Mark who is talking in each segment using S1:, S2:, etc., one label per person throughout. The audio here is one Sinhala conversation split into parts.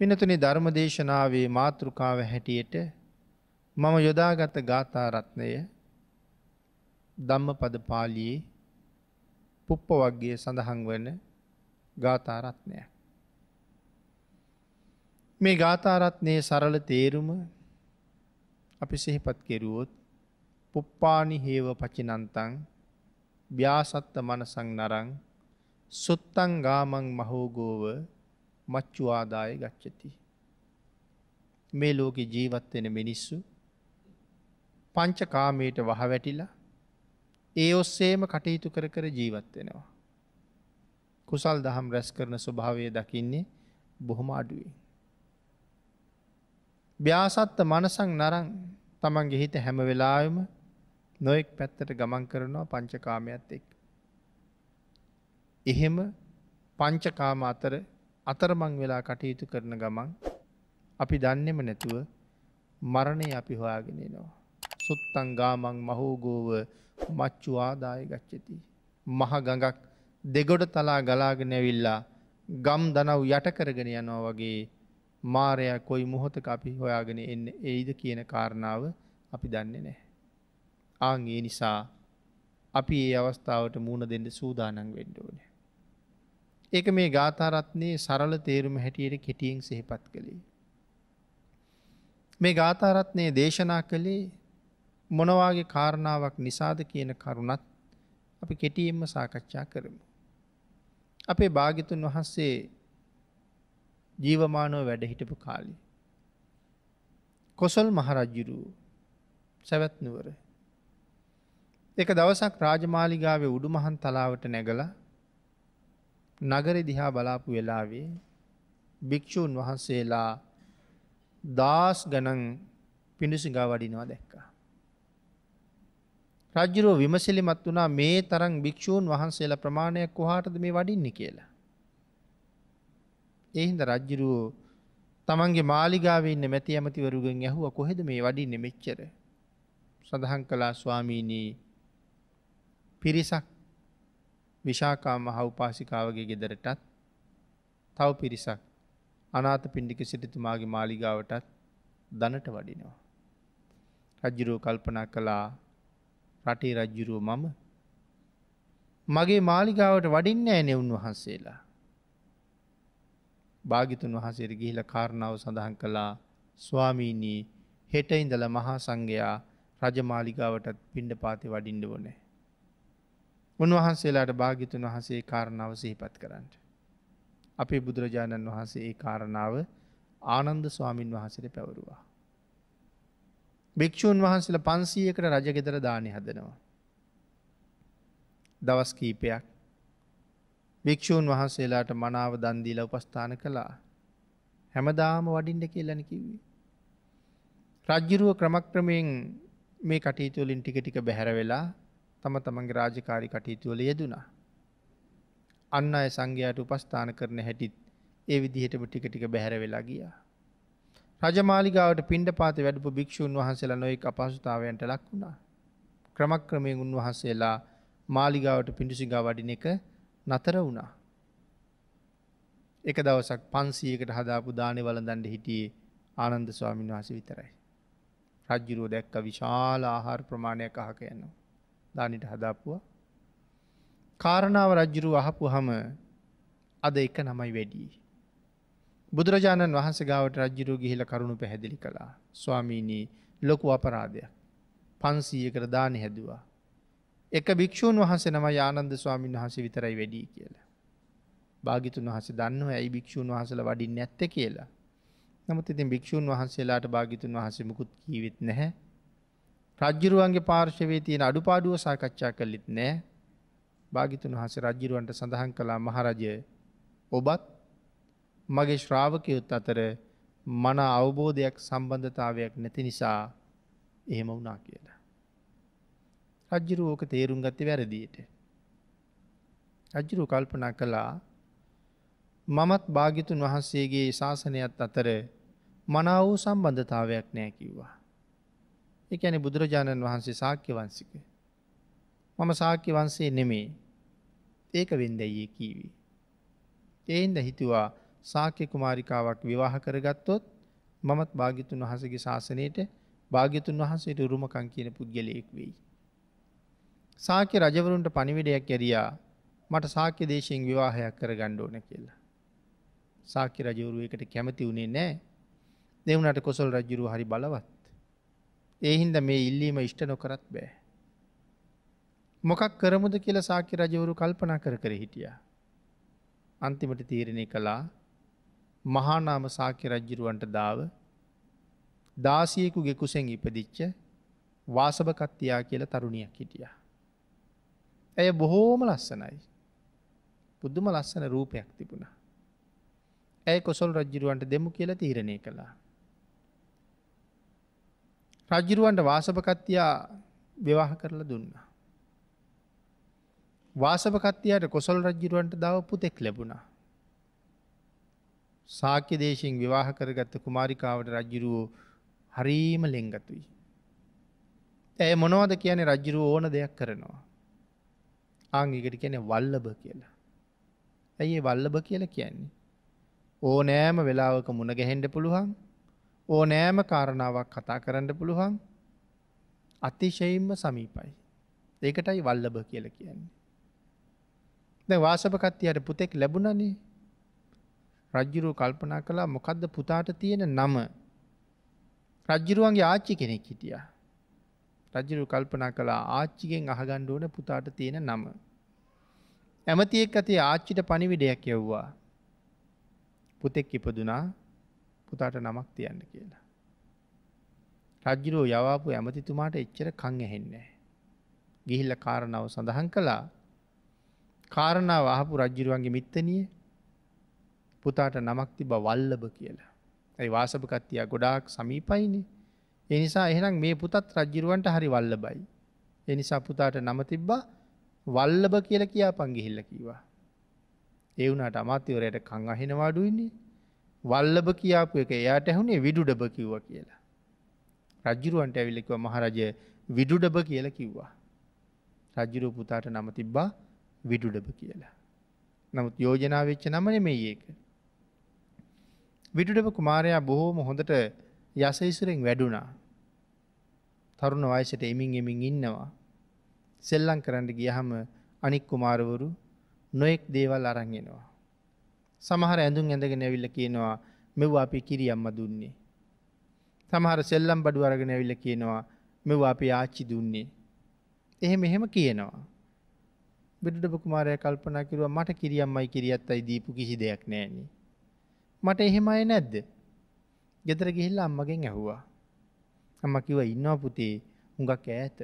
S1: පිනතුනි ධර්මදේශනාවේ මාතෘකාව හැටියට මම යොදාගත ගාථාරත්නය ධම්මපද පාලියේ පුප්ප වගේ සඳහන් වන ගාථාරත්නය. මේ ගාථාරත්නය සරල තේරුම අපි සිහිපත් කෙරුවොත් පුප්පානි හේව පචිනන්තං ්‍යාසත්ත මනසං නරං සුත්තං ගාමං මහෝගෝව මච්චුවාදාය ගච්චති. මේ ලෝකෙ ජීවත්වෙන මිනිස්සු පංචකාමයට වහවැටිලා ඒ ඔස්සේම කටයුතු කර කර ජීවත්වෙනවා. කුසල් දහම් රැස් කරන ස්වභාවය දකින්නේ බොහොම අඩුවෙන්. ්‍යාසත්ත මනසං නරං තමන්ගේ හිත හැම වෙලාවම නොයෙක් පැත්තට ගමන් කරනවා පංචකාමයත් එක්. එහෙම පංචකාම අතර අතරමං වෙලා කටයුතු කරන ගමන් අපි දන්නෙම නැතුව මරණය අපි හොයාගෙනනවා. සුත්තං ගාමං මහෝගෝව මච්චු ආදාය ගච්චති. මහ ගඟක් දෙගොඩ තලා ගලාගෙනැවිල්ලා ගම් දනව් යටකරගෙන යනවා වගේ මාරය කොයි මොහොතක අපි හොයාගෙන එන්න ඒයිද කියන කාරණාව අපි දන්නේ නෑ. ආං ඒ නිසා අපි ඒ අවස්ථාවට මූුණ දෙන්න සූදානන් වෙන්ඩෝන. ඒක මේ ගාථරත්නය සරල තේරුම හැටියට කෙටියෙන් සහිපත් කළේ. මේ ගාථරත්නය දේශනා කළේ මොනවාගේ කාරණාවක් නිසාද කියන කරුණත් අපි කෙටියෙන්ම සාකච්ඡා කරමු. අපේ භාගිතුන් වහන්සේ ජීවමානෝ වැඩහිටපු කාලි. කොසල් මහරජ්ජුරු සැවැත්නුවර. එක දවසක් රාජමාලිගාවේ උඩුමහන් තලාවට නැගලා නගර දිහා බලාපු වෙලාවේ භික්‍ෂූන් වහන්සේලා දාස් ගනන් පිඩිසිගා වඩිනවා දැක්කා. රජරෝ විමසිලිමත් වනා මේ තරම් භික්‍ෂූන් වහන්සේලා ප්‍රමාණයක් කොහටද මේ වඩින්නේ කියලා. එහින්ද රජ්ජිරුවෝ තමන්ගේ මාලිගාවන්න මැති ඇමතිවරුගෙන් ඇහුව කොහෙද මේ වඩින්නේ මෙච්චර සඳහන් කලා ස්වාමීනී පිරිසක් විශාකා මහ උපාසිකාවගේ ගෙදරටත් තව පිරිසක් අනාත පිණ්ඩික සිටිතුමාගේ මාලිගාවටත් දනට වඩිනවා. රජ්ජුරුව කල්පනා කළා රටේ රජ්ජුරුව මම මගේ මාලිගාවට වඩින්න ඇනෙ උන්වහන්සේලා. භාගිතුන් වහසේර ගිහිල කාරණාව සඳහන් කළා ස්වාමීනී හෙට ඉඳල මහා සංඝයා රජමාලිගාවටත් පිණ්ඩ පාති වඩින්ඩ වනෑ. උන්වහන්සේලාට භාගිතුන් වහසේ කාරණාව සහිපත් කරන්නට. අපේ බුදුරජාණන් වහන්සේ ඒ කාරණාව ආනන්ද ස්වාමීන් වහසට පැවරුවා. භික්‍ෂූන් වහන්සේල පන්සීයකට රජගෙදර දානය හදනවා. දවස් කීපයක් භික්‍ෂූන් වහන්සේලාට මනාව දන්දීල උපස්ථාන කළා හැමදාම වඩින්ඩ කියලන කිව්වේ. රජ්ජිරුව ක්‍රමක්‍රමයෙන් මේ කටයුතුලින් ටික ටික බැහැර වෙලා තම තමන්ගේ රාජකාරි කටයුතුවල යෙදුණා. අන්න අය සංඝයාට උපස්ථාන කරන හැටිත් ඒ විදිහටම ටික ටික බැහැර වෙලා ගියා. රජමාලිගාවට පින්ඩ පාත වැඩපු භික්‍ෂූන් වහන්සේලා නොයෙක් අපහසුතාවයන්ට ලක් වුණා. ක්‍රමක්‍රමයෙන් උන්වහන්සේලා මාලිගාවට පිඩුසිගා වඩින එක නතර වුණා. එක දවසක් පන්සීකට හදාපු දානය වලදන්ඩ හිටියේ ආනන්ද ස්වාමීන් වහස විතරයි. රජ්ජුරුව දැක්ක විශාල ආහාර ප්‍රමාණයක් අහක යන්නවා. දානට හදාපුවා. කාරණාව රජ්ජුරු අහපු හම අද එක නමයි වැඩී. බුදුරජාණන් වහන්ස ගාවට රජ්ජුරු ගිහිල කරුණු පැහැදිලි කළා ස්වාමීනී ලොකු අපරාධයක් පන්සීයකර දාන හැදවා. එක භික්‍ෂූන් වහන්සේ නම ආනන්ද ස්වාමීන් වහස විතරයි වැඩී කියලා. භාගිතුන් වහස දන්න ඇයි භික්‍ෂූන් වහසල වඩින් නැත්ත කියලා. නමුත් ඉතින් භික්‍ෂූන් වහන්සේලාට භාගිතුන් වහසමකුත් කීවිත් නැහැ රජ්ජිරුවන්ගේ පාර්ශවයේ තියෙන අඩුපාඩුව සාකච්ඡා කලිත් නෑ භාගිතුන් වහස රජ්ජිරුවන්ට සඳහන් කළා මහරජය ඔබත් මගේ ශ්‍රාවකයුත් අතර මන අවබෝධයක් සම්බන්ධතාවයක් නැති නිසා එහෙම වුනා කියලා. රජ්ජිරුවෝක තේරුම් ගත්ත වැරදියට. රජ්ජිරුව කල්පනා කළා මමත් භාගිතුන් වහන්සේගේ ශාසනයත් අතර මනාවූ සම්බන්ධතාවයක් නෑ කිව්වා. එකැන බුදුරජාණන් වහන්සේ සාක්‍ය වන්සික. මම සාක්‍ය වන්සේ නෙමේ ඒක වෙන්දැයේ කීවී. එයින්ද හිතුවා සාක්‍ය කුමාරිකාවක් විවාහ කරගත්තොත් මමත් භාගිතුන් වහසගේ ශාසනයට භාගිතුන් වහන්සේට උරුමකං කියන පුද්ගලයෙක් වෙයි. සාක්‍ය රජවරුන්ට පණිවිඩයක් ඇරයා මට සාක්‍ය දේශයෙන් විවාහයක් කර ගණ්ඩෝන කියලා. සාක්‍ය රජවරුවකට කැමති වුණේ නෑ දෙවුණට කොසල් රජුරු හරි බලවත්. ඒහින්ද මේ ඉල්ලීම ඉෂ්ට නොකරත් බෑ. මොකක් කරමුද කියලා සාක්‍ය රජවරු කල්පනා කර කර හිටිය. අන්තිමට තීරණය කළා මහානාම සාක්‍ය රජ්ජිරුවන්ට දාව දාසියකු ගෙකුසෙන් ඉපදිච්ච වාසභකත්තියා කියල තරුණයක් හිටිය. ඇය බොහෝම ලස්සනයි. පුද්දුම ලස්සන රූපයක් තිබුණා. ඇය කොසල් රජ්ජිරුවන්ට දෙමු කියල තීරණය කළා. රජ්ජිරුවන්ට වාසපකත්තියා විවාහ කරලා දුන්නා. වාසපකත්තියට කොසල් රජ්ජිරුවන්ට දව පුතෙක් ලැබුණා. සාක්‍ය දේශයෙන් විවාහ කරගත්ත කුමාරිකාවට රජ්ජිරුවෝ හරීම ලෙංගතුයි. ඇය මොනවද කියන රජ්ජිරුව ඕන දෙයක් කරනවා. ආංගිකට කියන වල්ලබ කියලා. ඇයි වල්ලබ කියලා කියන්නේ. ඕනෑම වෙලාවක මුණ ගැහෙන්ඩ පුළුවන් ඕනෑම කාරණාවක් කතා කරන්න පුළුවන් අතිශයින්ම සමීපයි. ඒකටයි වල්ලබ කියල කියන්නේ. ද වාසපකත්තියට පුතෙක් ලැබුණනේ රජ්ජුරුව කල්පනා කලා මොකක්ද පුතාට තියෙන නම රජ්ජුරුවන්ගේ ආච්චි කෙනෙක් හිටිය. රජ්ජුරු කල්පනා කලා ආච්චිගෙන් අහගණ්ඩුවන පුතාට තියෙන නම. ඇමතියෙක් ඇති ආච්චිට පණිවිඩයක් යව්වා. පුතෙක් ඉපදුනා පුතාට නමක් තියන්න කියලා. රජ්ජිරෝ යවාපු ඇමතිතුමාට එච්චර කං ඇහෙන්නේ. ගිහිල්ල කාරණාව සඳහන් කළා කාරණාව අහපු රජ්ජිරුවන්ගේ මිත්තනිය පුතාට නමක් තිබ වල්ලබ කියලා. ඇයි වාසභකත්තිය ගොඩාක් සමීපයිනේ. එනිසා එහෙනම් මේ පුතත් රජ්ජිරුවන්ට හරි වල්ලබයි. එනිසා පුතාට නම තිබ්බා වල්ලබ කියල කියා පංගිහිල්ල කීවා. එවුනට අමාත්‍යවරයට කං අහෙනවාඩුවන්නේ වල්ලබ කියාපු එක එයාට ඇහුනේ විඩුඩබ කිව්ව කියලා. රජ්ජුරුවන්ට ඇවිලෙකව මහරජය විඩුඩබ කියල කිව්වා. රජ්ජුරුව පුතාට නම තිබ්බා විඩුඩබ කියලා. නමුත් යෝජනා වෙච්ච නමන මේ ඒක. විටුඩබ කුමාරයා බොහෝම හොඳට යසයිසුරෙන් වැඩුණා. තරුණ වයසට එමින් එමින් ඉන්නවා. සෙල්ලං කරන්න ගියහම අනික් කුමාරවරු නොයෙක් දේවල් අරංගෙනවා. සමහර ඇඳුම් ඇඳගෙන ඇවිල්ල කියනවා මෙව අපි කිරියම්ම දුන්නේ. සමහර සෙල්ලම් බඩු අරගෙන ඇවිල්ල කියනවා මෙව අපි ආච්චි දුන්නේ. එහෙම එහෙම කියනවා. බිඩුඩ කුමාරය කල්පනා කිරුව මට කිරියම්මයි කිරියත් අයි දීපු කිසි දෙයක් නෑනි. මට එහෙම අය නැද්ද. ගෙදර ගිහිල්ල අම්මගෙන් ඇහුවා. අම්ම කිව ඉන්නවා පුතේ හුඟක් ඈත.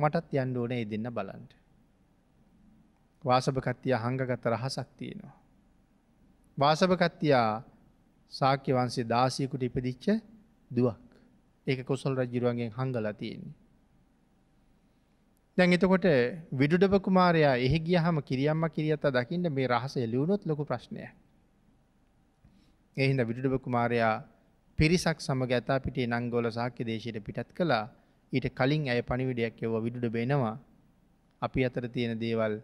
S1: මටත් යන්න ඕන ඒ දෙන්න බලන්ට. වාසභකත්තිය හංගගත රහසක් තියෙනවා. වාසභකත්තියා සාක්‍ය වන්සේ දාසයකුට ඉපදිච්ච දුවක් ඒක කොසල් රජිරුවන්ගෙන් හංගලා තියෙන්නේ. දැන් එතකොට විඩුඩප කුමාරයා එහි ගිය හම කිරියම්ම කිරියත්ත දකින්න මේ රහස එලියුණොත් ලොකු ප්‍රශ්නය. එහින්ද විඩුඩප කුමාරයා පිරිසක් සමග ඇතා පිටේ නංගෝල සාක්‍ය දේශයට පිටත් කලා ඊට කලින් ඇය පනිවිඩයක් එව විඩුඩ බෙනවා අපි අතර තියෙන දේවල්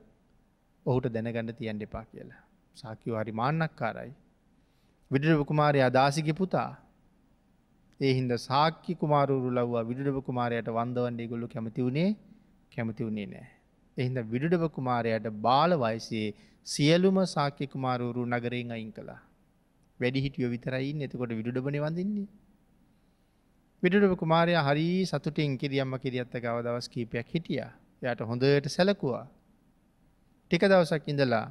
S1: ඔහුට දැනගන්න තියන් දෙපා කියලා. සාකිව හරි මාන්නක්කාරයි. විඩරප කුමාරයා දාසිග පුතා ඒහින්ද සාක්්‍ය කුමාරුරු ලව්වා විඩුඩප කුමාරයට වන්දවන්නේ ගොල්ලු කැමති වුණේ කැමති වුණේ නෑ. එහින්ද විඩුඩප කුමාරයට බාල වයිසේ සියලුම සාක්‍ය කුමාරුරු නගරයෙන් අයින් කලා. වැඩිහිටියෝ විතරයින් එතකොට විඩුඩබන වඳන්නේ. විඩුඩප කුමාරය හරි සතුටින් කිරියම්ම කිරියත්ත ගව දවස් කීපයක් හිටිය යට හොඳයට සැලකුවා. ටික දවසක් ඉඳලා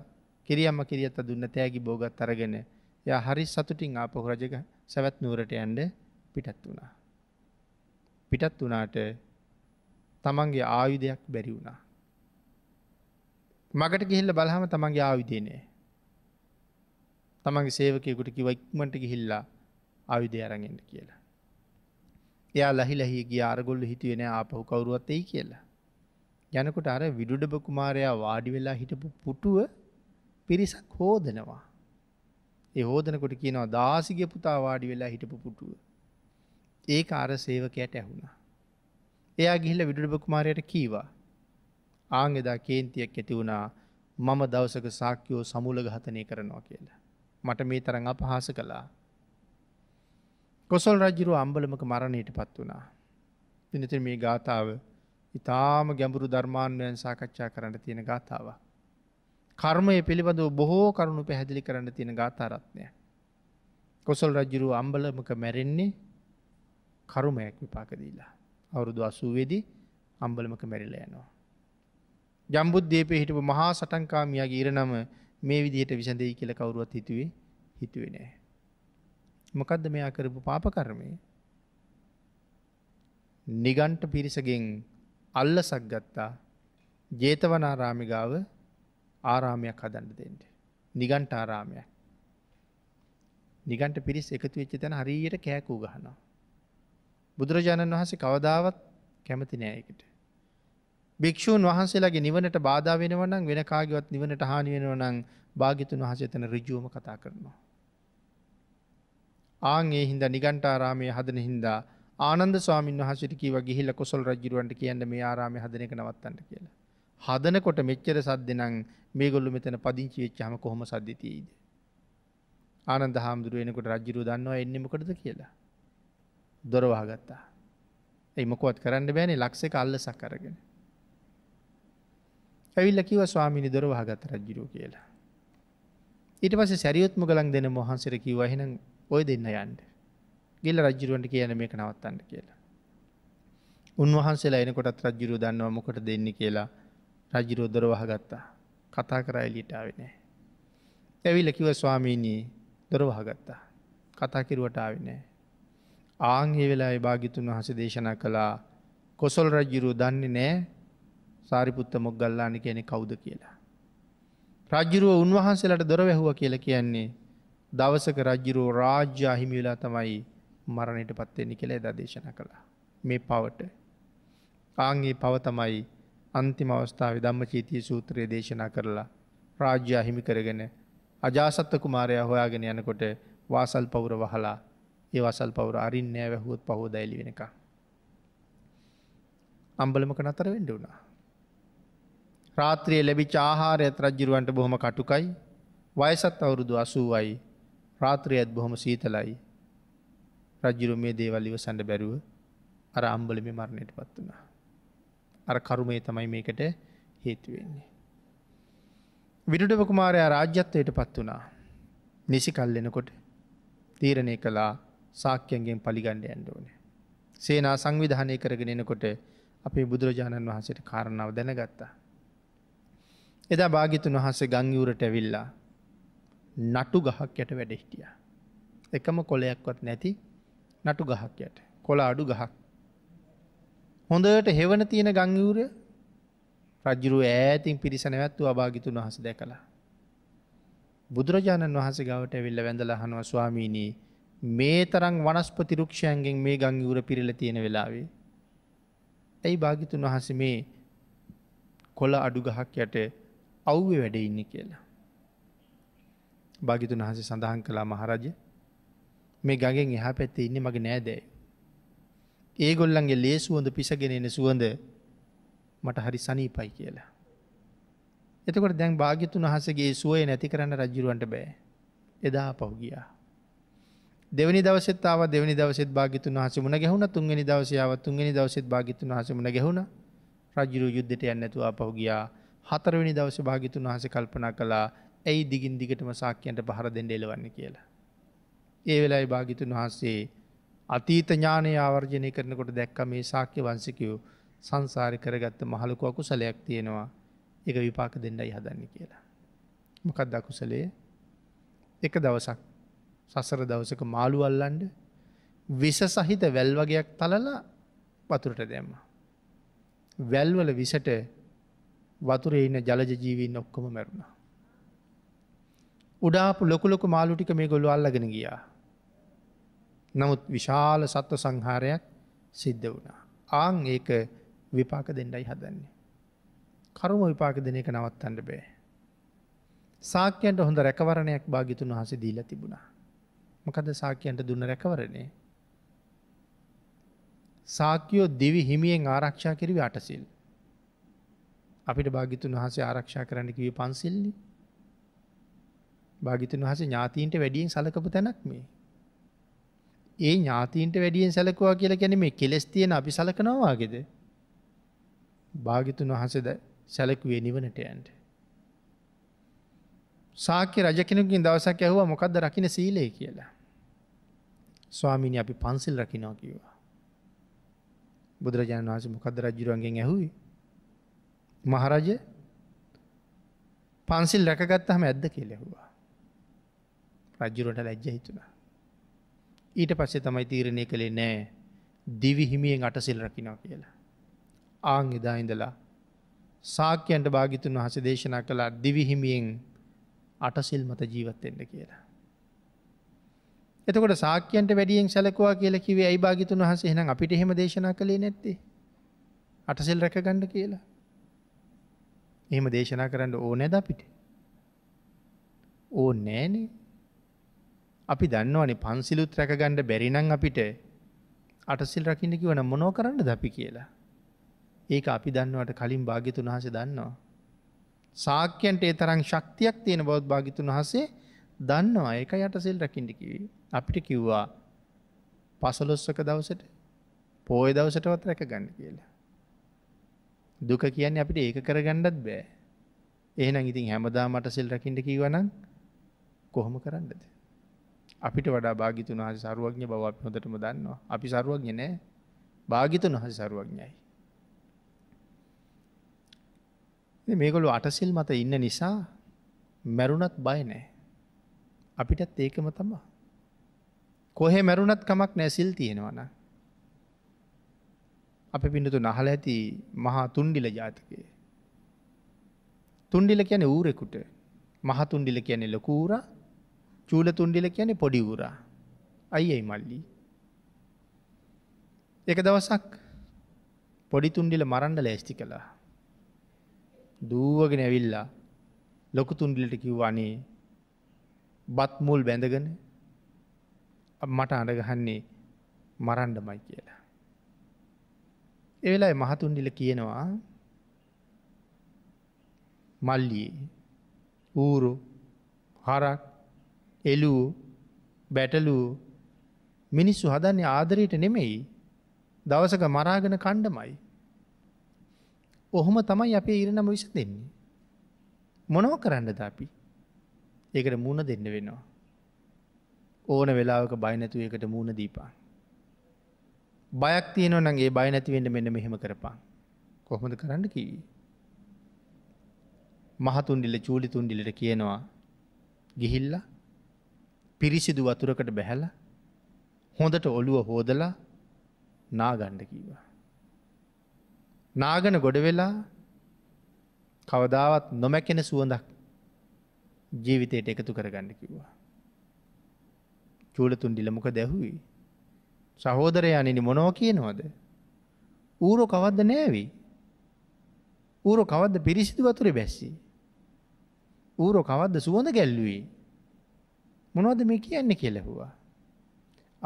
S1: කිරියම්ම කිරියත්ත දුන්න තෑගි බෝගත් අරගෙන ය හරි සතුටින් ආපහු රජක සැවැත් නූරට ඇන්ඩ පිටත් වුණා. පිටත් වනාට තමන්ගේ ආයුධයක් බැරි වුණා. මගට ගිහිල්ල බලහම තමන්ගේ ආවිදනය. තමන්ගේ සේවකයකුට කිවක්මට ගිහිල්ලා ආයුධය අරගෙන්ට කියලා. එයා ලහි ලහි ගිය අරගොල්ල හිතුවෙන ආපහු කවරුවත් එයි කියලා. යනකොට අර විඩුඩබ කුමාරයා වාඩි වෙලා හිටපු පුටුව පිරිසක් හෝදනවා. ඒ හෝදනකොට කියනවා දාසිගේ පුතා වාඩි වෙලා හිටපු පුටුව. ඒ අර සේවකයට ඇහුුණා. එයා ගිහිල්ල විඩුඩභකුමාරයට කීවා. ආංගෙදා කේන්තියක් ඇති වුණා මම දවසක සාක්‍යයෝ සමුලගහතනය කරනවා කියලා. මට මේ තරඟ අපහාස කළා. කොසල් රජරු අම්බලමක මරණයට පත් වුණා. පිනතිර මේ ගාථාව ඉතාම ගැඹුරු ධර්මාන්වයන් සාකච්ඡා කරන්න තියෙන ගාථාවක්. කර්මය පිළිබඳව බොහෝ කරුණු පැහැදිලි කරන්න තියෙන ගාතාරත්නය. කොසල් රජුරු අම්බලමක මැරෙන්නේ කරුමයක් විපාකදීලා. අවුරුදු අසුවේදී අම්බලමක මැරිල යනවා. ජම්බුද්ධේපය හිටපු මහා සටන්කාමියගේ ඉරනම මේ විදිහට විසඳයි කියල කවරුවත් හිතුවේ හිතුවේ නෑ. මොකදද මෙයා කරපු පාපකරමය නිගන්ට පිරිසගෙන් අල්ල සක්ගත්තා ජේතවනාරාමිගාව ආරාමයක් හදන්න දෙන්න. නිගන්ට ආරාමයක්. නිගන්ට පිරිස් එකතු වෙච්ච තැන හරීයට කෑකූ ගහනවා. බුදුරජාණන් වහන්සේ කවදාවත් කැමති නෑයකට. භික්‍ෂූන් වහන්සේලාගේ නිවනට බාධ වෙනවනම් වෙන කාගවත් නිවනට හානි වෙනවනම් භාගිතුන් වහසේ තැන රිජුවම කතා කරනවා. ආං ඒ හින්ද නිගන්ටආරාමය හදන හින්දා ආනන්ද ස්වාමීන් වහසිරිකීව ගිහිල්ල කොසල් රජරුවන්ට කියන්න මේ ආරාමය හදනක නවත්තන්ට කියලා. හදනකොට මෙච්චර සද්දෙනම් මේ ගොල්ලු මෙතන පදිංචි වෙච්චාම කොහොම සද්දිතීද. ආනන්ද හාමුදුරුව එනකොට රජ්ජුරු දන්නවා එන්නෙමකොටද කියලා. දොරවාගත්තා. එයිමකොත් කරන්න බෑනේ ලක්සේ කල්ල සකරගෙන. ඇවිල්ල කිව ස්වාමිනි දොරවාගත රජ්ජිරුව කියලා. ඊට පස සැරියොත්ම ගලන් දෙන මොහන්සර කිව එහෙනම් ඔය දෙන්න යන්ට. ගෙල්ල රජ්ජිරුවන්ට කියන මේක නවත්තන්න කියලා. උන්වහන්සේලා එනකොටත් රජ්ජුරු දන්නවා මොකට දෙන්න කියලා රජිරෝදර වහගත්තා කතා කරා එලිටාවෙනෑ. ඇවිල කිව ස්වාමීනී දොර වහගත්තා කතාකිරුවටාවෙනෑ. ආංගේ වෙලා භාගිතුන් වහස දේශනා කළා කොසොල් රජිරු දන්නේ නෑ සාරිපුත්ත මොග්ගල්ලාන කියන කවුද කියලා. රජ්ජිරුව උන්වහන්සේලට දොර වැැහුව කියල කියන්නේ දවසක රජ්ජිරෝ රාජ්‍ය අහිමිවෙලා තමයි මරණයට පත්වෙනි කළේ දදේශන කළා මේ පවට ආංගේ පවතමයි අන්තිම අවස්ථාව ධම්ම චීතය සූත්‍රය දේශනා කරලා රාජ්‍ය අහිමි කරගෙන අජාසත්ත කුමාරය හොයාගෙන යනකොට වාසල් පවුර වහලා ඒ වසල් පවුර අරින්නෑ වැැහුවොත් පහෝ දැලි වෙනක. අම්බලමක නතර වෙන්ඩ වුණා. රාත්‍රිය ලැබි චාහාරය රජ්ජිරුවන්ට බොහොම කටුකයි වයසත් අවුරුදු අසූවයි රාත්‍රියත් බොහොම සීතලයි රජ්ජිරු මේ දේවල්ලිව සඩ බැරුව අර අම්බලමි මරණයට පත් වනා. අර කරුමේ තමයි මේකට හේතුවෙන්නේ. විඩුඩ කුමාරයා රාජ්‍යත්වයට පත් වනා නිසි කල්ලෙනකොට තීරණය කලා සාක්‍යයන්ගෙන් පලිගණ්ඩ ඇන්ඩෝන. සේනා සංවිධානය කරගෙන එනකොට අපේ බුදුරජාණන් වහන්සට කාරණාව දැනගත්තා. එදා භාගිතුන් වහන්සේ ගංයවරට ඇවිල්ලා නටු ගහක් යට වැඩෙහිටිය. එකම කොලයක්වත් නැති නටු ගහක් යට කොලා අඩු ගහක් හොඳට හෙවන තියෙන ගංයවර රජුරු ඈතින් පිරිස නැවැත්තු අභාගිතුන් වහස දැකලා. බුදුරජාණන් වහස ගවට වෙල්ල වැඳල හනුව ස්වාමීනී මේ තරං වනස්පති රුක්ෂයන්ගෙන් මේ ගංගවර පිරිල තියෙන වෙලාවේ. ඇයි භාගිතුන් වහස මේ කොල අඩුගහක් යට අව්ව වැඩ ඉන්න කියලා. භාගිතුන් වහස සඳහන් කලා මහරජ මේ ගගෙන් එහා පැත්තේ ඉන්න මගේ නෑදැයි. ඒගොල්ලන්ගේ ලේ සුවඳ පිසගෙනෙන සුවඳ මට හරි සනීපයි කියලා. එතකොට දැන් භාග්‍යතුන් වහසගේ සුවය නැති කරන්න රජරුවන්ට බෑ. එදා පහුගියා. දෙවනි දවසෙත්තාව දෙවනි දවසෙත් භාගිතුන් හසමුණ ගැහුණ තුන්ගනි දවසයාව තුන්ගනි දවසෙත් භාගිතුන් හසමුණ ගැහුණ රජරු යුද්ධට යන්නතුවා පහුගියා හතරවනි දවස භාගිතුන් වහස කල්පනා කලා ඇයි දිගින් දිගටම සාක්කයන්ට පහර දෙන්න එලවන්න කියලා. ඒ වෙලායි භාගිතුන් වහන්සේ අතීත ඥානය ආවර්ජනය කරනකොට දැක්ක මේ සාක්‍ය වංසිකයෝ සංසාරි කරගත්ත මහලකු අකුසලයක් තියෙනවා එක විපාක දෙන්නයි හදන්න කියලා. මොකත් දකුසලේ එක දවසක් සසර දවසක මාළුවල්ලන්ඩ විස සහිත වැල් වගයක් තලලා වතුරට දැම්ම. වැල්වල විසට වතුර එන්න ජලජ ජීවීන් ඔක්කොම මැරුණා. උඩාපු ලොකුලොක මාලුටික මේ ගොළු අල්ලගෙන ගියා නමුත් විශාල සත්ව සංහාරයක් සිද්ධ වුණා. ආං ඒක විපාක දෙන්නයි හදන්නේ. කරුම විපාක දෙන එක නවත්තන්න බෑ. සාක්‍යයන්ට හොඳ රැකවරණයක් භාගිතුන් වහස දීලා තිබුණා. මොකද සාක්‍යයන්ට දුන්න රැකවරණේ. සාක්‍යයෝ දිවි හිමියෙන් ආරක්ෂා කිරවි අටසිල්. අපිට භාගිතුන් වහසේ ආරක්ෂා කරන්න කිවී පන්සිල්ලි. භාගිතුන් වහස ඥාතීන්ට වැඩියෙන් සලකපු තැනක් මේ. ඒ ඥාතීන්ට වැඩියෙන් සැලකවා කියලා ගැන මේ කෙලෙස් තියෙන අපි සලකනවාගේද. භාගිතුන් වහසද සැලකුවේ නිවනට ඇන්ට. සාක්‍ය රජකෙනකින් දවසක් ඇහුව මොකක්ද රකින සීලය කියලා. ස්වාමිනි අපි පන්සිල් රකිනෝ කිවා. බුදුරජාණන් වහස මොකද රජ්ජුරුවන්ගෙන් ඇහුයි. මහරජ පන්සිල් රැකගත්තහම ඇද්ද කියලෙහුවා. රජ්ජුරුවට ලැජ්ජ හිතුනා. ඊට පස්සේ තමයි තීරණය කළේ නෑ දිවිහිමියෙන් අටසිල් රකිනා කියලා. ආං එදා ඉඳලා සාක්‍යයන්ට භාගිතුන් වහස දේශනා කළා දිවිහිමියෙන් අටසිල් මත ජීවත්තෙන්ට කියලා. එතකොට සාක්‍යයන්ට වැඩියෙන් සැලකවා කියලා කිවේ ඇයි භාගිතුන් වහස එනම් අපිට එහෙම දේශනා කළේ නැත්තේ. අටසෙල් රැකගණ්ඩ කියලා. එහෙම දේශනා කරන්න ඕ නැද අපිට. ඕ නෑනේ අපි දන්නවනේ පන්සිලුත් රැකගණ්ඩ බැරිනං අපිට අටසිල් රකින්න කිවන මොනෝ කරන්න දපි කියලා. ඒක අපි දන්නවට කලින් භාගිතුන් වහස දන්නවා. සාක්‍යන්ට ඒ තරං ශක්තියක් තියෙන බෞද් භාගිතුන් වහසේ දන්නවා ඒක යටසිල් රකිින්ටිකිවී. අපිට කිව්වා පසලොස්සක දවසට පෝය දවසටවත් රැක ගන්න කියලා. දුක කියන්න අපිට ඒක කරගණ්ඩත් බෑ. එහෙන ඉතින් හැමදා මටසිල් රකිින්ට කීවනම් කොහොම කරන්නද. අපිට වඩා භාගිතුන් වහස සරුවඥ බවත් හොඳටම දන්නවා අපි සරුවඥ නෑ භාගිතුන් වහස සරුවඥයි. මේකොලු අටසිල් මත ඉන්න නිසා මැරුණත් බය නෑ. අපිටත් ඒකම තමා. කොහෙ මැරුණත් කමක් නැසිල් තියෙනවන. අපි පිඩතු නහල ඇති මහා තුන්ඩිල ජාතකය. තුන්ඩිල කියන ඌරෙකුට මහතුන්ඩිල කියන්නේ ලොකූරා චූලතුන්ඩිල කියන්නේ පොඩි ගුරා. අයිඒයි මල්ලි. එක දවසක් පොඩිතුන්ඩිල මරණ්ඩ ලෑස්ති කළා. දූවගෙන ඇවිල්ලා ලොකු තුන්ඩිලට කිව්වානේ බත්මුල් බැඳගෙන මට අඩගහන්නේ මරන්ඩමයි කියලා. එවෙලා මහතුන්ඩිල කියනවා මල්ලියේ ඌරු හරක් එලූ බැටලූ මිනිස්සු හදන්නේ ආදරයට නෙමෙයි දවසක මරාගෙන කණ්ඩමයි. ඔහොම තමයි අපේ ඉරණම විස දෙන්නේ. මොනව කරන්නද අපි ඒකට මුණ දෙන්න වෙනවා. ඕන වෙලාවක බයිනැතු එකට මූුණ දීපා. බයක් තියනවනගේ බයිනැතිවෙන්න මෙන්න මෙහෙම කරපා. කොහොමද කරන්න කිවී. මහතුන්ඩිල චූලි තුන්ඩිලට කියනවා ගිහිල්ලා පිරිසිදු වතුරකට බැහැල හොඳට ඔළුව හෝදලා නාගණ්ඩ කීවා. නාගන ගොඩ වෙලා කවදාවත් නොමැකෙන සුවඳක් ජීවිතයට එකතු කරගන්න කිව්වා. චූලතුන් ඩිලමොක දැහුයි. සහෝදරයනිනි මොනෝ කියනවද. ඌරෝ කවද්ද නෑවී. ඌරෝ කවද්ද පිරිසිදු වතුර බැස්සි. ඌරෝ කවද්ද සුවඳ ගැල්ලුවී. මොනවද මේ කියන්නේ කෙලහුවා.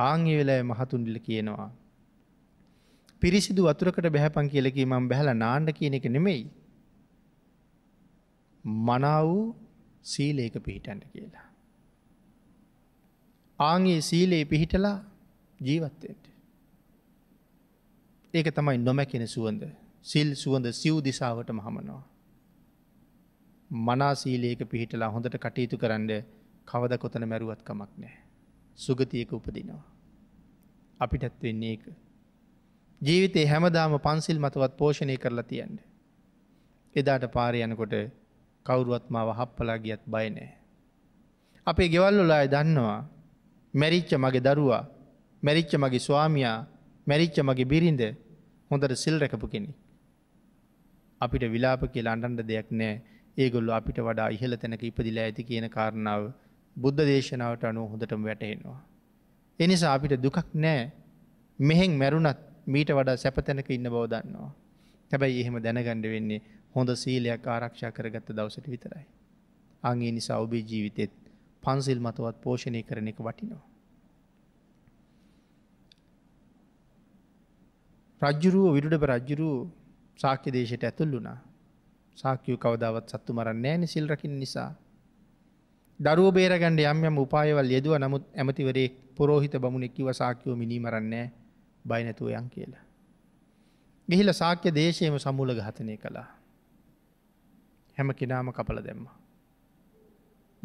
S1: ආංගි වෙලාය මහතුන්ඩිල කියනවා. පිරිසිදු වතුරකට බැහැපන් කියලකි මං බැහල නාණ්ඩ කියන එක නෙමෙයි. මනාව සීලේක පිහිටන්ට කියලා. ආංගේ සීලයේ පිහිටලා ජීවත්තයට. ඒක තමයි නොමැකෙන සුවඳ සිල් සුවඳ සිව් දිසාවට මහමනවා. මනා සීලයක පිහිටලා හොඳට කටයුතු කරන්න කවද කොතන මැරුවත් කමක් නෑ. සුගතියක උපදිනවා. අපිටත් වෙන්නේ එක. ජීවිතේ හැමදාම පන්සිල් මතවත් පෝෂණය කරලා තියන්ට. එදාට පාරයනකොට කවුරුවත් මාව හප්පලා ගියත් බයනෑ. අපේ ගෙවල්ලොලා දන්නවා මැරිච්ච මගේ දරුවා මැරිච්ච මගේ ස්වාමයා මැරිච්ච මගේ බිරිඳ හොඳට සිල් රැකපු කෙනෙක්. අපිට විලාප කියලා අන්ඩන්ඩ දෙයක් නෑ ඒගොල්ලු අපිට වඩා ඉහල තැනක ඉපදිලා ඇති කියන කාරණාව බුද්ධ දේශනාවට අනුව හොඳටම වැටහෙනවා. එනිසා අපිට දුකක් නෑ මෙහෙන් මැරුණත් මීට වඩා සැපතැනක ඉන්න බෝදන්නවා. හැබැයි එහෙම දැනගණ්ඩ වෙන්නේ හොඳ සීලයක් ආරක්ෂා කරගත්ත දවසට විතරයි. අගේ නිසා ඔබේ ජීවිතෙත් පන්සිල් මතවත් පෝෂණය කරන එක වටිනවා. රජ්ජුරුව විඩුඩ රජ්ජුරූ සාක්‍ය දේශයට ඇතුල් වුණා සාක්‍යය කවදාවත් සත්තු මරන්න ෑනි සිල්රකින් නිසා දරුව බේරගණ්ඩ යම් යම් උපායවල් යෙදුව නමුත් ඇමතිවරේ පුරෝහිත බමුණෙක්කිව සාක්‍යව මිනීමරන්නේ බයිනැතුවයන් කියලා. ගිහිල සාක්‍ය දේශයම සමූල ගහතනය කළා. හැම කෙනාම කපල දෙම්ම.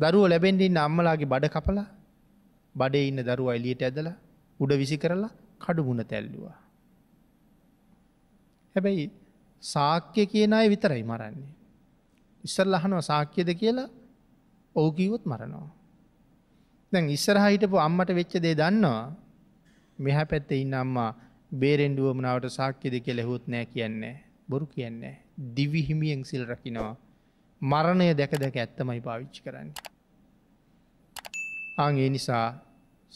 S1: දරුව ලැබෙන්ඩින්න අම්මලාගේ බඩ කපල බඩේ ඉන්න දරුව එලියට ඇදල උඩ විසි කරලා කඩුගුණ තැල්ලවා. හැබැයි සාක්‍ය කියන අය විතරයි මරන්නේ. ඉස්සල් අහනව සාක්‍යද කියලා ඔහු කිවොත් මරනවා. දැන් ඉස්සරහහිටපු අම්මට වෙච්ච දේ දන්නවා මෙහැ පැත්තේ ඉන්න අම්මා බේරෙන්ඩුවමනාවට සාක්්‍යද කෙලෙහුත් නෑ කියන්නේ බොරු කියන්නේ. දිවිහිමියෙන් සිල් රකිනවා. මරණය දැක දැක ඇත්තමයි පාවිච්චි කරන්න. අං ඒ නිසා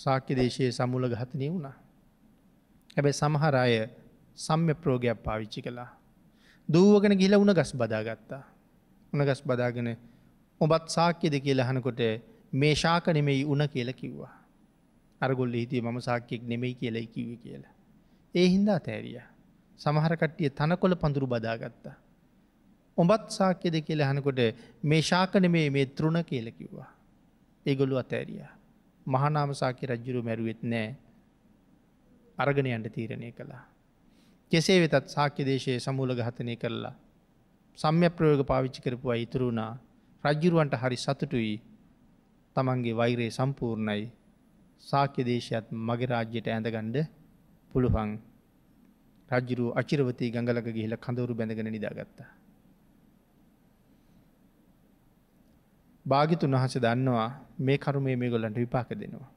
S1: සාක්‍ය දේශයේ සමුල ගහතනය වුණා. හැබැ සමහර අය සම්ම ප්‍රෝගයක් පාවිච්චි කළා. දූවගෙන ගිල උන ගස් බදාගත්තා. උන ගස් බදාගෙන ඔබත් සාක්‍යද කියලා හනකොට මේ ශාක නෙමෙයි උන කියල කිව්වා. අරගොල්ල හිතේ මම සාක්කයෙක් නෙමෙයි කියලයි කිව කියලා. ඒ හින්දා තෑරිය. සමහරකට්ටිය තනකොළ පඳුරු බදාගත්තා. ඔබත් සාක්‍යද කියල හනකොට මේ ශාකනමේ මේ තෘුණ කියල කිව්වා. ඒගොල්ලු අතෑරිය. මහනාම සාක්‍ය රජ්ජුරු මැරුවෙත් නෑ අරගණයන්ට තීරණය කළා. කෙසේ වෙතත් සාක්‍ය දේශයේ සමූල ගහතනය කරලා සම්ය ප්‍රයෝග පාවිච්චි කරපු අයිතුරුණා රජ්ජුරුවන්ට හරි සතුටුයි තමන්ගේ වෛරයේ සම්පූර්ණයි සාක්‍ය දේශයත් මගේ රාජ්‍යයට ඇඳගණ්ඩ පුළුවන් රජ්ජුරු අචිරවතී ගඟලක ගිහිල කඳවරු බැඳගෙන නිදාගත්තා. භාගිතුන් වහස දන්නවා මේ කරුමේ මේ ගොල්ලන්ට විපාක දෙනවා.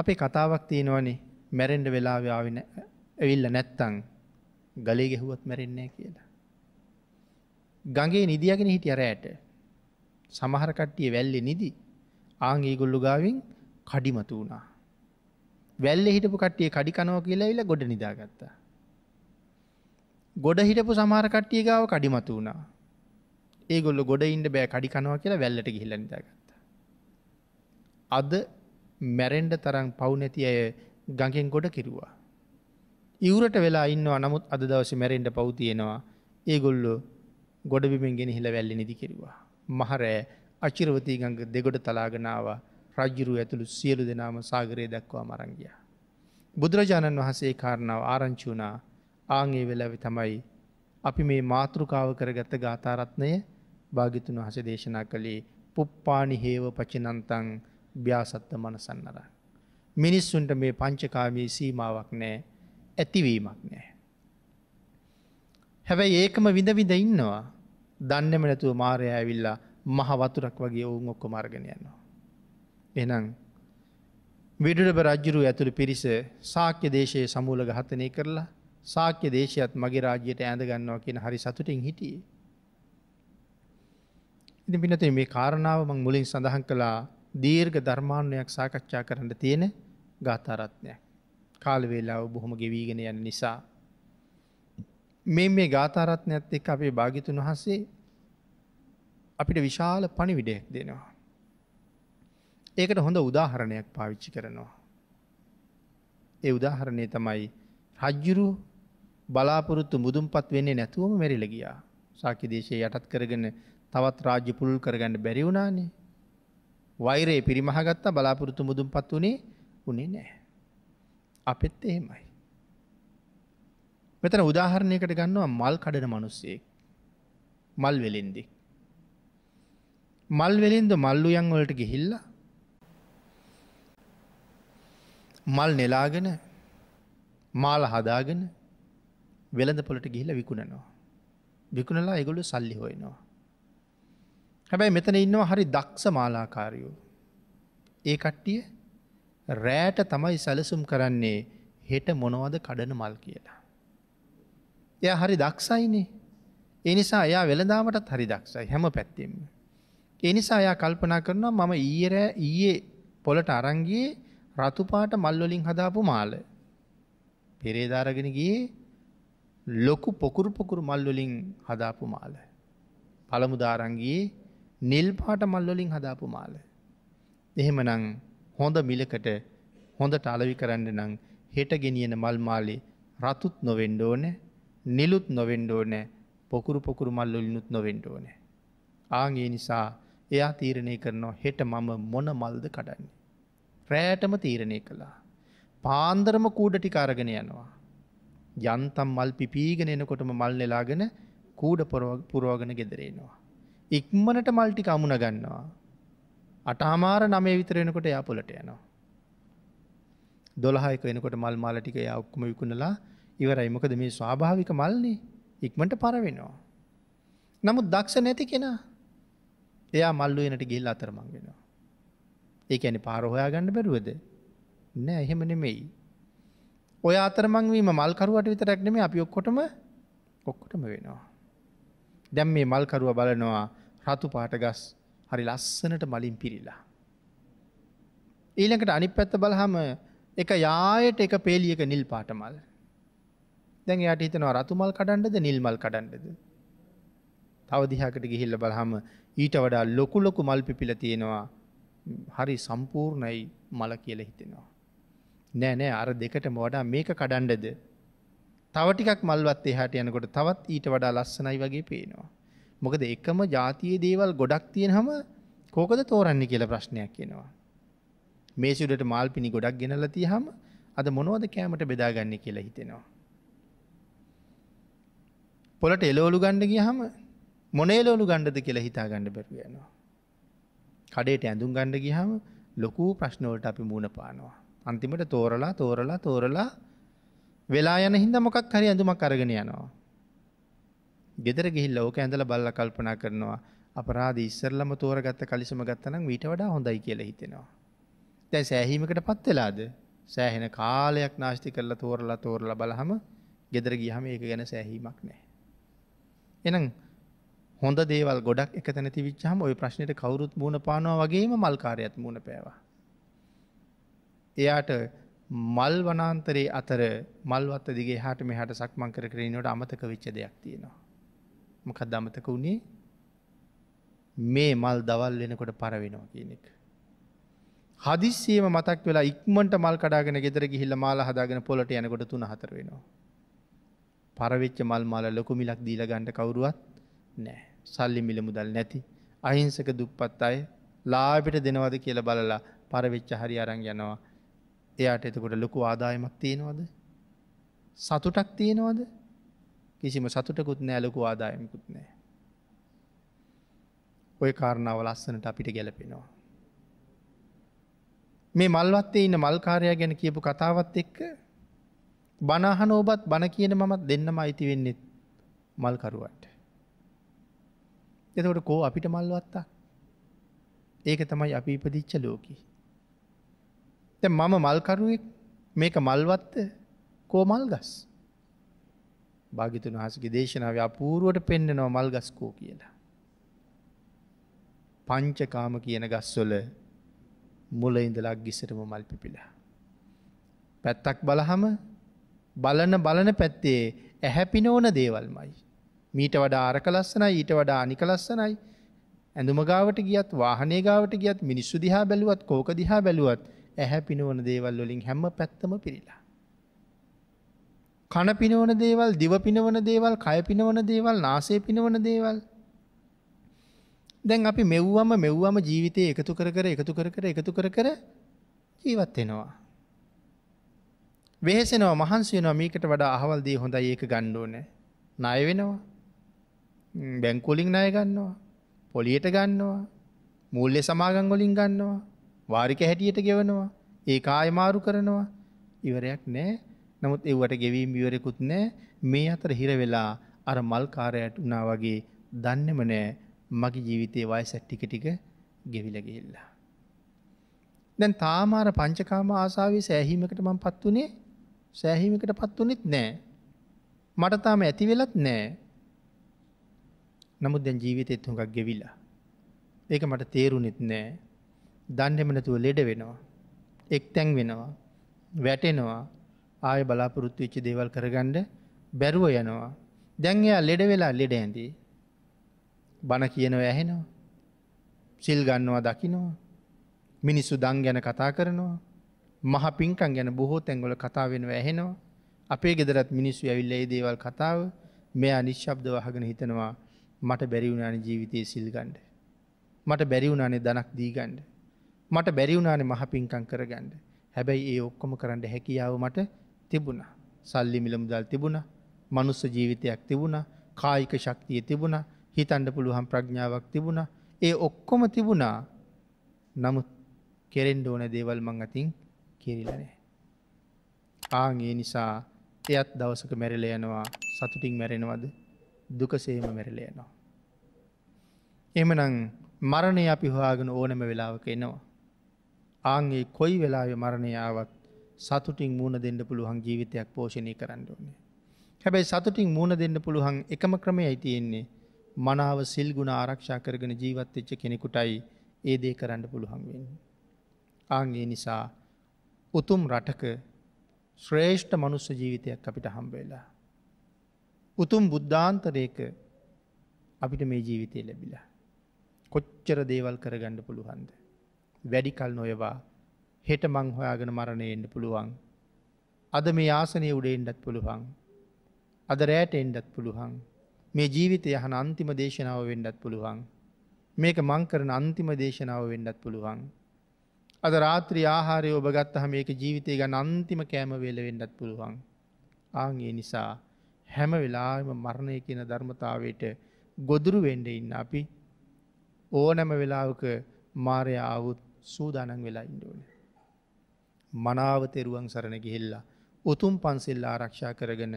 S1: අපේ කතාවක් තියෙනවනි මැරෙන්ඩ වෙලාව්‍යාවෙන ඇවිල්ල නැත්තං ගලේ ගැහුවත් මැරෙන්නේ කියලා. ගගේ නිදියගෙන හිටිය රෑට සමහර කට්ටිය වැල්ලෙ නිදි ආංගේ ගොල්ලු ගාවින් කඩිමතු වුණා. වැල්ල හිටපු කට්ටිය කඩිකනෝ කියලා ඉල්ල ගොඩ නිදාගත්තා. ගොඩ හිටපු සමහර කට්ටිය ගාව කඩිමතු වුණා. ඒ ගොල්ල ගොඩ ඉන්ඩ බෑ කඩිකනවා කියලා වැල්ලට ගිහිල නිදාගත්තා. අද මැරෙන්ඩ තරම් පවුනැති අය ගඟෙන් ගොඩ කිරුවා. ඉවරට වෙලා ඉන්නවා නමුත් අද දවස මැරෙන්ඩ පවතියෙනවා ඒගොල්ලෝ ගොඩබිමෙන් ගෙනහිල වැල්ලි නිදි කිරවා. මහරෑ අචිරවතී ගංග දෙගොඩ තලාගනාව රජ්ජුරු ඇතුළු සියලු දෙනාම සාගරය දක්වා මරංගිය. බුදුරජාණන් වහසේ කාරණාව ආරංචුනා ආංගේ වෙලවි තමයි අපි මේ මාතෘකාව කරගත්ත ගාතාරත්නය භාගිතුන් වහස දේශනා කළේ පුප්පානි හේව පචිනන්තං ්‍යාසත්ත මනසන්නර. මිනිස්සුන්ට මේ පංචකාමී සීමාවක් නෑ ඇතිවීමක් නෑ. හැබැයි ඒකම විඳ විඳ ඉන්නවා දන්නම නැතුව මාරය ඇවිල්ලා මහ වතුරක් වගේ ඔවුන් ඔක්කො මාර්ගණයන්නවා. එනම් විඩුඩබ රජ්ජුරු ඇතුළු පිරිස සාක්‍ය දේශයේ සමූල ගහතනය කරලා සාක්‍ය දේශයත් මගේ රාජ්‍යයට ඇඳගන්නවා කියෙන හරි සතුටින් හිටියේ. ඉති පිනතේ මේ කාරණාව මං මුලින් සඳහන් කළා දීර්ග ධර්මාණයක් සාකච්ඡා කරන්න තියෙන ගාතාරත්නයක් කාලවෙලාව බොහොම ගෙවීගෙන යන නිසා මේ මේ ගාතාරත්නයක්ත් එක් අපේ භාගිතුන් වහන්සේ අපිට විශාල පණිවිඩයක් දෙනවා. ඒකට හොඳ උදාහරණයක් පාවිච්චි කරනවා. ඒ උදාහරණය තමයි රජ්ජුරු බලාපොරොත්තු මුදුම්පත් වෙන්නේ නැතුවම මැරිල ගියා සාක්‍ය දේශය යටත් කරගෙන තවත් රාජ්‍ය පුළුල් කරගන්න බැරිවුණානේ වෛරයේ පිරිමහගත්තා බලාපොරොත්තු මුදුම්පත් වනේ උනේ නෑ. අපෙත් එහෙමයි. මෙතන උදාහරණයකට ගන්නවා මල් කඩන මනුස්සේ. මල් වෙලෙන්දි. මල් වෙලින්ද මල්ලුයන් වලට ගිහිල්ල මල් නෙලාගෙන මාල හදාගෙන වෙළඳ පොලට ගිහිල විකුණනවා. විකුණලා එගොලු සල්ලි හොයනවා. හැබැයි මෙතන ඉන්නවා හරි දක්ෂ මාලාකාරයෝ. ඒ කට්ටිය රෑට තමයි සැලසුම් කරන්නේ හෙට මොනවද කඩන මල් කියලා. එය හරි දක්ෂයිනේ. එනිසා එයා වෙළදාමටත් හරි දක්ෂයි හැම පැත්තෙම. එනිසා එයා කල්පනා කරනවා මම ඊර ඊයේ පොලට අරංගියේ රතුපාට මල්වලින් හදාපු මාල. පෙරේදාරගෙන ගියේ ලොකු පොකුරු පොකුරු මල්වලින් හදාපු මාල. පළමු දාරංගියේ නිල්පාට මල්වලින් හදාපු මාල. එහෙමනං හොඳ මිලකට හොඳ ටලවි කරන්න නං හෙට ගෙනියන මල්මාලේ රතුත් නොවෙන්ඩෝනෑ නිලුත් නොවෙන්ඩ ඕනෑ පොකුරු පොකුරු මල්ල ලිනුත් නොවෙන්ඩ ඕනෑ. ආගේ නිසා එයා තීරණය කරනවා හෙට මම මොන මල්ද කඩන්නේ. රෑටම තීරණය කළා. පාන්දරම කූඩටි කාරගෙන යනවා. යන්තම් මල් පිපීගෙන එනකොටම මල් නෙලාගෙන කූඩ පුරෝගන ගෙදරේනවා. ඉක්මනට මල්ටික අමුණ ගන්නවා. අටහාමාර නමේ විතරෙනකොට යාපොලට යනවා. දොළහයක එනකොට මල් මාලටික යා ඔක්කම විකුණලා ඉවරයි මොකද මේ ස්වාභාවික මල්නේ ඉක්මට පරවෙනවා. නමුත් දක්ෂ නැති කෙනා එයා මල්ලුවනට ගිල් අතරමංගෙනවා. ඒ ඇනි පාරහොයා ගන්න බැරුවද නෑ එහෙම නෙමෙයි. ඔය අතරමංවීම මල්කරුවට විතරක් නෙමේ අපි ඔක්කොටම ඔක්කොටම වෙනවා. දැම් මේ මල්කරුව බලනවා රතු පාට ගස් හරි ලස්සනට මලින් පිරිලා. ඊළඟට අනිත් පැත්ත බලහම එක යායට එක පේලියක නිල් පාටමල්. දැන් එයාට හිතනවා රතුමල් කඩන්නද නිල්මල් කඩන්නද. තව දිහාකට ගිහිල්ල බලහම ඊට වඩා ලොකු ලොකු මල් පිපිල තියෙනවා හරි සම්පූර්ණයි මල කියල හිතෙනවා. නෑ නෑ අර දෙකට මෝඩා මේක කඩන්ඩද. තවටිකක් මල්වත් එහට යනකොට තවත් ඊට වඩා ලස්සනයි වගේ පේනවා. මොකද එකම ජාතිය දේවල් ගොඩක් තියෙන හම කෝකද තෝරන්නේ කියල ප්‍රශ්නයක් කියනවා. මේසුඩට මාල් පිණි ගොඩක් ගෙනලති හම අද මොනවද කෑමට බෙදාගන්න කියලා හිතෙනවා. පොලට එලෝලු ගණ්ඩ ගිය හම මොනේලෝලු ගණ්ඩද කියලා හිතා ගණඩ බැරගෙනවා. කඩේට ඇඳුම් ගණ්ඩ ගිය හම ලොකූ ප්‍රශ්නෝලට අපි මූුණ පානවා. අන්තිමට තෝරලා තෝරලා තෝරලා වෙලා යන හිද මොකක් හරි ඇඳුමක් අරගෙන යනවා. ගෙදර ගිහිල් ඕක ඇඳල බල්ල කල්පනා කරනවා අපරාධ ඉස්සරලම තෝරගත්ත කලිසම ගත්තනම් විට වඩා හොඳයි කියල හිතෙනවා. දැ සෑහීමකට පත් වෙලාද සෑහෙන කාලයක් නාස්ති කරලා තෝරලා තෝරල බලහම ගෙදර ගිහම ඒක ගැන සෑහීමක් නෑ. එනම් හොඳ දේවල් ගොඩක් එක තැන තිවිච්චහම ඔය ප්‍රශ්නයට කවුරුත් මුණ පානවා වගේම මල්කාරයත් මුණ පෑවා. එයාට මල් වනාන්තරයේ අතර මල්වත්ත දිගේ හට මෙ හට සක්මං කර කරනට අමතක විච්ච දෙයක් තියෙනවා. මොකක් දමතක වුණේ මේ මල් දවල් වෙනකොට පරවෙනවා කියන එක. හදිස්සියම මතක් වෙලා ඉක්මට මල් කඩාගෙන ගෙදර ගිහිල්ල මාලා හදාගෙන පොලට යනකොට තුන හතර වෙනවා. පරවෙච්ච මල් මල ලොකු මිලක් දීල ගණඩ කවුරුවත් නෑ සල්ලි මිල මුදල් නැති අහිංසක දුප්පත් අය ලාපිට දෙනවද කියල බලලා පරවෙච්ච හරි අරං යනවා එයාට එතකොට ලොකු ආදායමක් තියෙනවද සතුටක් තියෙනවද කිසිම සතුටකුත් නෑ ලොකු ආදායමකුත් නෑ ඔය කාරණාව ලස්සනට අපිට ගැලපෙනවා මේ මල්වත්තේ ඉන්න මල්කාරයා ගැන කියපු කතාවත් එක්ක බනහන ඔබත් බණ කියන මමත් දෙන්නම අයිති වෙන්නෙත් මල්කරුවට. එතකොට කෝ අපිට මල්වත්තා. ඒක තමයි අපි ඉපදිච්ච ලෝකි. ත මම මල්කරුවෙක් මේක මල්වත්ත කෝ මල් ගස්. භාගිතුන් වහසගේ දේශනාව අපූරුවට පෙන්න්නනවා මල් ගස්කෝ කියලා. පංචකාම කියන ගස්වොල මුල ඉඳලක් ගිසටම මල් පිපිලා. පැත්තක් බලහම බලන බලන පැත්තේ ඇහැපින ඕන දේවල්මයි. මීට වඩා ආරක ලස්සනයි ඊට වඩා අනික ලස්සනයි ඇඳුමගාවට ගියත් වාහනේ ගාවට ගියත් මිනිස්සු දිහා බැලුවත් කෝක දිහා බැලුවත් ඇහැ පිනවන දේවල් වලින් හැම පැත්තම පිරීලා. කන පිනවන දේවල්, දිව පිනවන දේවල්, කය පිනවන දේවල්, නාසය පිනවන දේවල්. දැන් අපි මෙව්වම මෙව්වම ජීවිතේ එකතු කර කර එකතු කර කර එකතු කර කර ජීවත් වෙනවා. වෙහෙසෙනවා මහන්සයනවා මීකට වඩා අහවල්දී හොඳයි ඒක ගණ්ඩෝනෑ. නය වෙනවා. බැංකුලින් අය ගන්නවා. පොලියට ගන්නවා. මුල්ලෙ සමාගංගොලින් ගන්නවා. වාරික හැටියට ගෙවනවා. ඒ ආයමාරු කරනවා. ඉවරයක් නෑ නමුත් එව්වට ගෙවීම් විවරෙකුත් නෑ මේ අතර හිරවෙලා අර මල්කාරයට වනා වගේ දන්නෙම නෑ මගේ ජීවිතය වය සැට්ටික ටික ගෙවිලගෙල්ලා. දැන් තාමාර පංචකාම ආසාාවේ සෑහීමකට මං පත් වනේ සෑහීමකට පත් වනෙත් නෑ. මට තාම ඇති වෙලත් නෑ. නමුත් දැන් ජීවිත එත් හොඟක් ගෙවිලා. ඒක මට තේරුණෙත් නෑ. දන්නෙම නැතුව ලෙඩ වෙනවා. එක් තැන් වෙනවා. වැටෙනවා ආය බලාපොරොත්තු විච්චි දේවල් කරගණ්ඩ බැරුව යනවා. දැන් එයා ලෙඩ වෙලා ලෙඩ ඇඳී. බණ කියනව ඇහෙනවා. සිල් ගන්නවා දකිනවා. මිනිස්සු දං ගැන කතා කරනවා. මහ පින්කම් ගැන බොහෝ තැන්ගොල කතා වෙනව ඇහෙනවා අපේ ගෙදරත් මිනිස්සු ඇවිල්ල ඒ දේවල් කතාව මෙයා නිශ්ශබ්ද වහගෙන හිතනවා මට බැරිවුණාන ජීවිතය සිල්ගණ්ඩ. මට බැරිවුණානේ දනක් දීගණ්ඩ. මට බැරිවුණානේ මහ පින්කං කරගණ්ඩ හැබැයි ඒ ඔක්කොම කරන්න හැකියාව මට තිබුණ සල්ලි මිලමුදල් තිබුණ මනුස්ස ජීවිතයක් තිබුණ කායික ශක්තිය තිබුණ හිතන්ඩ පුළුවහම් ප්‍රඥාවක් තිබුණ ඒ ඔක්කොම තිබුණා නමුත් කෙරෙන්ඩ ඕන දේවල් මං අතින් කියරිලා නෑ. ආං ඒ නිසා එයත් දවසක මැරිල යනවා සතුටින් මැරෙනවද දුකසේම මැරිල යනවා. එමනං මරණය අපි හොයාගෙන ඕනම වෙලාවක එනවා. ආංගේ කොයි වෙලාව මරණයාවත් සතුටින් මූුණ දෙන්න පුළුවන් ජීවිතයක් පෝෂණය කරන්න ඕනේ. හැබැයි සතුටින් මූුණ දෙන්න පුළුවන් එකම ක්‍රමයයි තියෙන්නේ මනාව සිල්ගුණ ආරක්ෂා කරගෙන ජීවත්වෙච්ච කෙනෙකුටයි ඒදේ කරන්න පුළුවන් වෙන්න. ආන්ගේ නිසා උතුම් රටක ශ්‍රේෂ්ඨ මනුස්ස ජීවිතයක් අපිට හම්බවෙලා. උතුම් බුද්ධාන්තරයක අපිට මේ ජීවිතය ලැබිලා. කොච්චර දේවල් කරගණ්ඩ පුළුවන්ද. වැඩිකල් නොයවා හෙට මං හොයාගෙන මරණය එන්ඩ පුළුවන්. අද මේ ආසනය උඩ එන්ඩත් පුළුවන්. අද රෑට එන්ඩත් පුළුවන්. මේ ජීවිතය යහන අන්තිම දේශනාව වෙන්ඩත් පුළුවන්. මේක මංකරන අන්තිම දේශනාව වෙන්ඩත් පුළුවන්. අද රාත්‍රී ආහාරය ඔබ ගත්තහම ඒක ජීවිතය ග නන්තිම කෑම වෙල වෙන්නත් පුළුවන්. ආගේ නිසා හැම වෙලාම මරණය කියන ධර්මතාවට ගොදුරු වෙන්ඩ ඉන්න අපි ඕනැම වෙලාවක මාරයාවුත් සූදානන් වෙලා ඉන්ඩෝන. මනාව තෙරුවන් සරණ ගිහිල්ලා උතුම් පන්සෙල්ලා ආරක්ෂා කරගෙන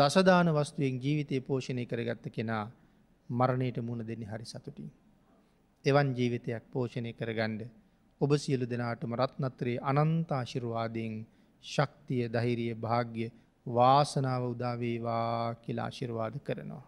S1: දසදාන වස්තුවෙන් ජීවිතය පෝෂණය කරගත්ත කෙනා මරණයට මුණ දෙන්නේ හරි සතුටින්. එවන් ජීවිතයක් පෝෂණය කරගණ්ඩ ඔබ සියලු දෙනාටම රත්නත්‍රයේ අනන්තාශිරවාදයෙන් ශක්තිය දහිරිය භාග්‍ය වාසනාව උදාවේවා කියලා ආශිර්වාද කරනවා.